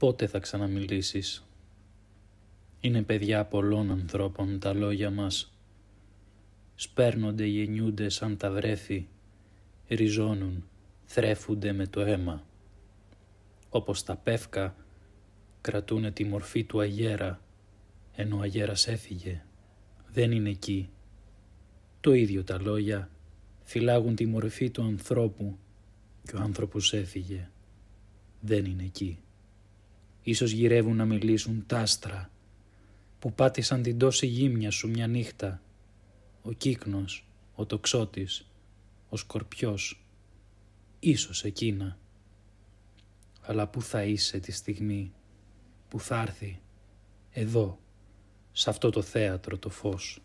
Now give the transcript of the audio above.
πότε θα ξαναμιλήσεις. Είναι παιδιά πολλών ανθρώπων τα λόγια μας. Σπέρνονται, γεννιούνται σαν τα βρέφη, ριζώνουν, θρέφονται με το αίμα. Όπως τα πεύκα κρατούν τη μορφή του αγέρα, ενώ ο αγέρας έφυγε. Δεν είναι εκεί. Το ίδιο τα λόγια φυλάγουν τη μορφή του ανθρώπου και ο άνθρωπος έφυγε. Δεν είναι εκεί. Ίσως γυρεύουν να μιλήσουν τ' άστρα που πάτησαν την τόση γύμνια σου μια νύχτα. Ο κύκνος, ο τοξότης, ο σκορπιός. Ίσως εκείνα. Αλλά πού θα είσαι τη στιγμή που θα έρθει εδώ, σε αυτό το θέατρο το φως.